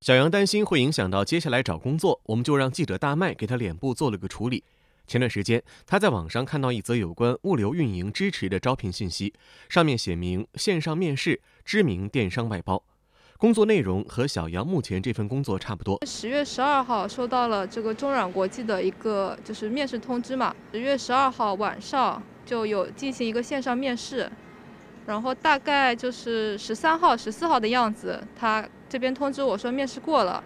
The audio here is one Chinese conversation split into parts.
小杨担心会影响到接下来找工作，我们就让记者大麦给他脸部做了个处理。前段时间，他在网上看到一则有关物流运营支持的招聘信息，上面写明线上面试，知名电商外包，工作内容和小杨目前这份工作差不多。十月十二号收到了这个中软国际的一个就是面试通知嘛，十月十二号晚上就有进行一个线上面试，然后大概就是十三号、十四号的样子，他。这边通知我说面试过了，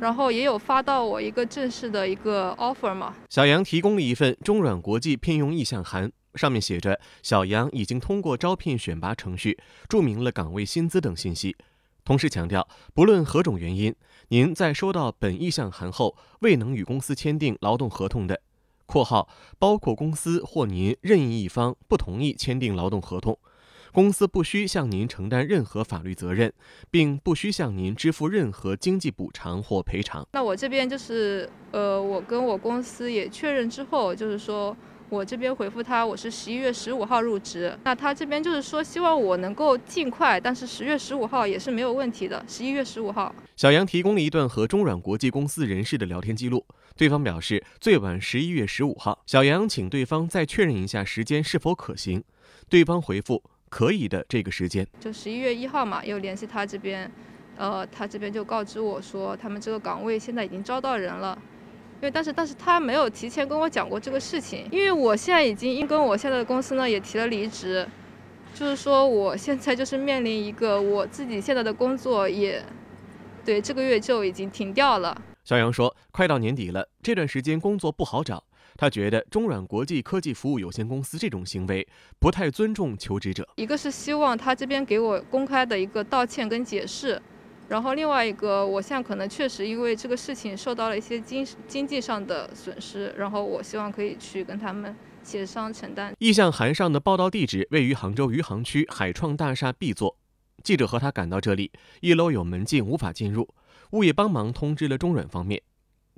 然后也有发到我一个正式的一个 offer 嘛。小杨提供了一份中软国际聘用意向函，上面写着小杨已经通过招聘选拔程序，注明了岗位、薪资等信息，同时强调不论何种原因，您在收到本意向函后未能与公司签订劳动合同的（括号包括公司或您任意一方不同意签订劳动合同）。公司不需向您承担任何法律责任，并不需向您支付任何经济补偿或赔偿。那我这边就是，呃，我跟我公司也确认之后，就是说我这边回复他，我是十一月十五号入职。那他这边就是说，希望我能够尽快，但是十月十五号也是没有问题的，十一月十五号。小杨提供了一段和中软国际公司人事的聊天记录，对方表示最晚十一月十五号。小杨请对方再确认一下时间是否可行，对方回复。可以的，这个时间就十一月一号嘛，又联系他这边，呃，他这边就告知我说，他们这个岗位现在已经招到人了，因为但是但是他没有提前跟我讲过这个事情，因为我现在已经因跟我现在的公司呢也提了离职，就是说我现在就是面临一个我自己现在的工作也对这个月就已经停掉了。小杨说，快到年底了，这段时间工作不好找。他觉得中软国际科技服务有限公司这种行为不太尊重求职者。一个是希望他这边给我公开的一个道歉跟解释，然后另外一个，我现在可能确实因为这个事情受到了一些经经济上的损失，然后我希望可以去跟他们协商承担。意向函上的报到地址位于杭州余杭区海创大厦 B 座，记者和他赶到这里，一楼有门禁无法进入，物业帮忙通知了中软方面。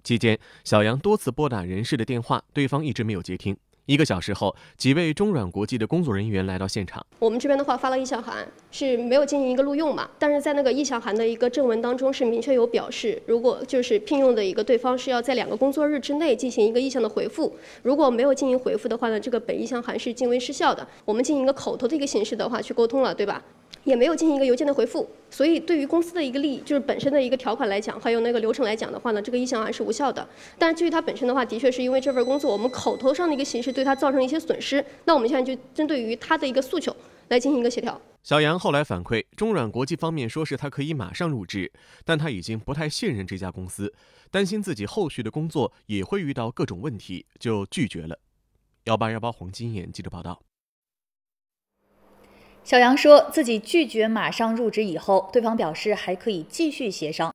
期间，小杨多次拨打人事的电话，对方一直没有接听。一个小时后，几位中软国际的工作人员来到现场。我们这边的话发了意向函，是没有进行一个录用嘛？但是在那个意向函的一个正文当中是明确有表示，如果就是聘用的一个对方是要在两个工作日之内进行一个意向的回复，如果没有进行回复的话呢，这个本意向函是视为失效的。我们进行一个口头的一个形式的话去沟通了，对吧？也没有进行一个邮件的回复，所以对于公司的一个利益，就是本身的一个条款来讲，还有那个流程来讲的话呢，这个意向函是无效的。但是基于他本身的话，的确是因为这份工作，我们口头上的一个形式对他造成一些损失。那我们现在就针对于他的一个诉求来进行一个协调。小杨后来反馈，中软国际方面说是他可以马上入职，但他已经不太信任这家公司，担心自己后续的工作也会遇到各种问题，就拒绝了。幺八幺八黄金眼记者报道。小杨说自己拒绝马上入职以后，对方表示还可以继续协商。